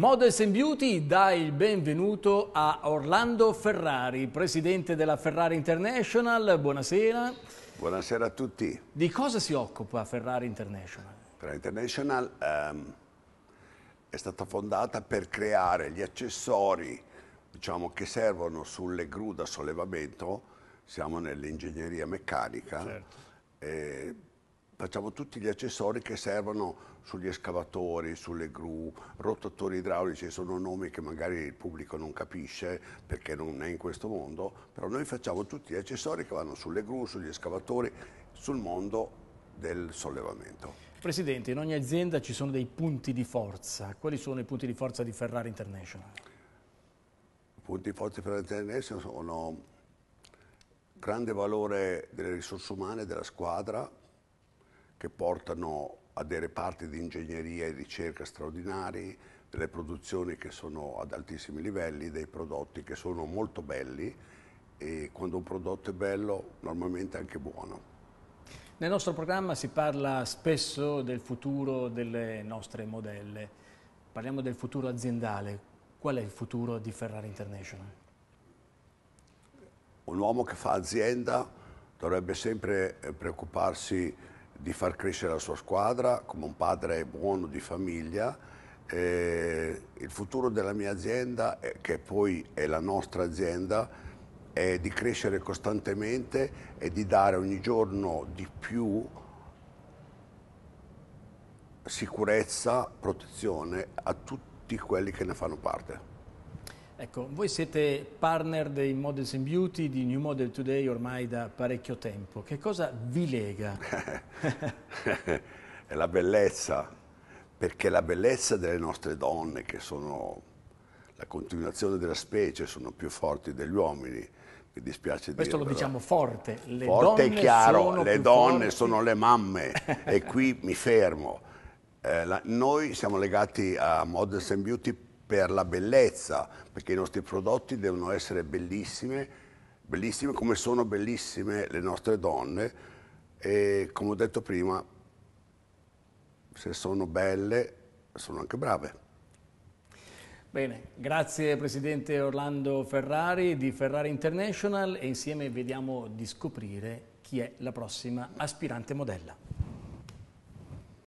Models and Beauty dà il benvenuto a Orlando Ferrari, presidente della Ferrari International. Buonasera. Buonasera a tutti. Di cosa si occupa Ferrari International? Ferrari International um, è stata fondata per creare gli accessori diciamo, che servono sulle gru da sollevamento, siamo nell'ingegneria meccanica, certo facciamo tutti gli accessori che servono sugli escavatori, sulle gru, rotatori idraulici, sono nomi che magari il pubblico non capisce perché non è in questo mondo, però noi facciamo tutti gli accessori che vanno sulle gru, sugli escavatori, sul mondo del sollevamento. Presidente, in ogni azienda ci sono dei punti di forza, quali sono i punti di forza di Ferrari International? I punti di forza di Ferrari International sono grande valore delle risorse umane della squadra, che portano a dei reparti di ingegneria e ricerca straordinari, delle produzioni che sono ad altissimi livelli, dei prodotti che sono molto belli e quando un prodotto è bello normalmente è anche buono. Nel nostro programma si parla spesso del futuro delle nostre modelle, parliamo del futuro aziendale, qual è il futuro di Ferrari International? Un uomo che fa azienda dovrebbe sempre eh, preoccuparsi di far crescere la sua squadra come un padre buono di famiglia. Eh, il futuro della mia azienda, eh, che poi è la nostra azienda, è di crescere costantemente e di dare ogni giorno di più sicurezza, protezione a tutti quelli che ne fanno parte. Ecco, voi siete partner dei Models in Beauty, di New Model Today ormai da parecchio tempo. Che cosa vi lega? È la bellezza, perché la bellezza delle nostre donne, che sono la continuazione della specie, sono più forti degli uomini. Mi dispiace Questo dire, lo diciamo forte. Le forte e chiaro, le donne forti. sono le mamme e qui mi fermo. Eh, la, noi siamo legati a Models and Beauty per la bellezza, perché i nostri prodotti devono essere bellissime, bellissime come sono bellissime le nostre donne e come ho detto prima, se sono belle sono anche brave. Bene, grazie Presidente Orlando Ferrari di Ferrari International e insieme vediamo di scoprire chi è la prossima aspirante modella.